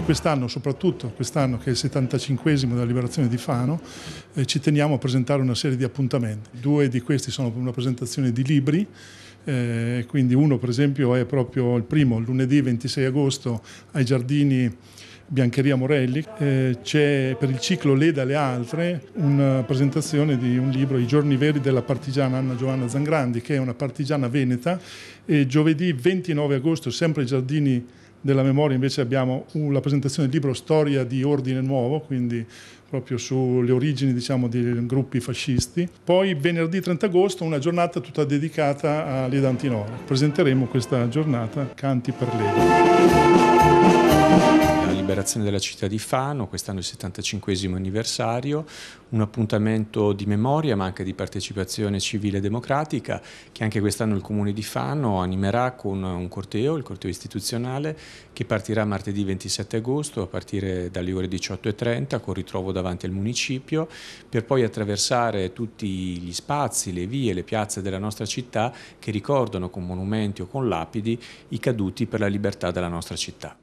anche quest'anno, soprattutto quest'anno che è il 75 della liberazione di Fano, eh, ci teniamo a presentare una serie di appuntamenti. Due di questi sono una presentazione di libri. Eh, quindi uno per esempio è proprio il primo, lunedì 26 agosto ai giardini Biancheria Morelli, eh, c'è per il ciclo Le dalle altre una presentazione di un libro, I giorni veri della partigiana Anna Giovanna Zangrandi, che è una partigiana veneta, e giovedì 29 agosto sempre ai giardini della memoria invece abbiamo la presentazione del libro Storia di Ordine Nuovo, quindi proprio sulle origini diciamo, dei gruppi fascisti. Poi venerdì 30 agosto una giornata tutta dedicata all'Eda Antinora. Presenteremo questa giornata Canti per l'Eda liberazione della città di Fano, quest'anno il 75 anniversario, un appuntamento di memoria ma anche di partecipazione civile e democratica che anche quest'anno il Comune di Fano animerà con un corteo, il corteo istituzionale, che partirà martedì 27 agosto a partire dalle ore 18.30 con ritrovo davanti al municipio per poi attraversare tutti gli spazi, le vie, le piazze della nostra città che ricordano con monumenti o con lapidi i caduti per la libertà della nostra città.